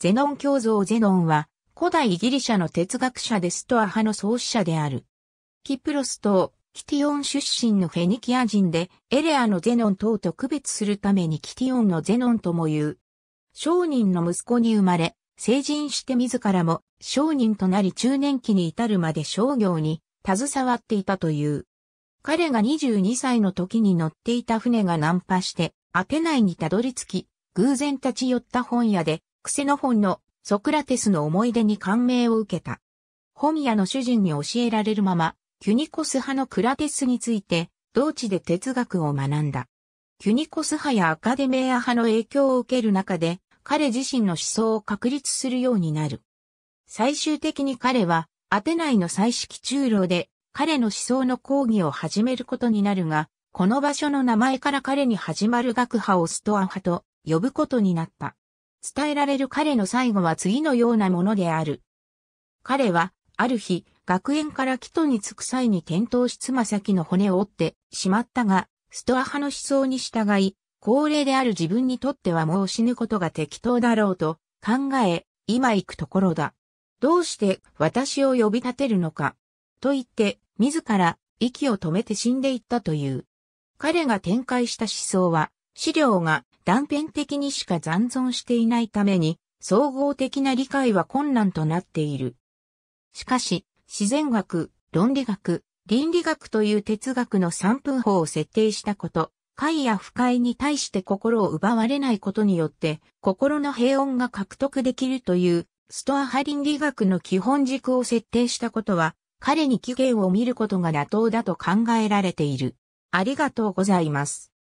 ゼノン教像ゼノンは、古代ギリシャの哲学者でストア派の創始者である。キプロス島、キティオン出身のフェニキア人で、エレアのゼノン等と区別するためにキティオンのゼノンとも言う。商人の息子に生まれ、成人して自らも商人となり中年期に至るまで商業に携わっていたという。彼が22歳の時に乗っていた船が難破して、アテナイにたどり着き、偶然立ち寄った本屋でクセノフォンのソクラテスの思い出に感銘を受けた。本屋の主人に教えられるまま、キュニコス派のクラテスについて、同地で哲学を学んだ。キュニコス派やアカデメア派の影響を受ける中で、彼自身の思想を確立するようになる。最終的に彼は、アテナイの彩色中老で、彼の思想の講義を始めることになるが、この場所の名前から彼に始まる学派をストア派と呼ぶことになった。伝えられる彼の最後は次のようなものである。彼は、ある日、学園から木戸に着く際に転倒しつま先の骨を折ってしまったが、ストア派の思想に従い、高齢である自分にとってはもう死ぬことが適当だろうと考え、今行くところだ。どうして私を呼び立てるのか。と言って、自ら息を止めて死んでいったという。彼が展開した思想は、資料が断片的にしか残存していないために、総合的な理解は困難となっている。しかし、自然学、論理学、倫理学という哲学の三分法を設定したこと、快や不快に対して心を奪われないことによって、心の平穏が獲得できるという、ストア派倫理学の基本軸を設定したことは、彼に起源を見ることが妥当だと考えられている。ありがとうございます。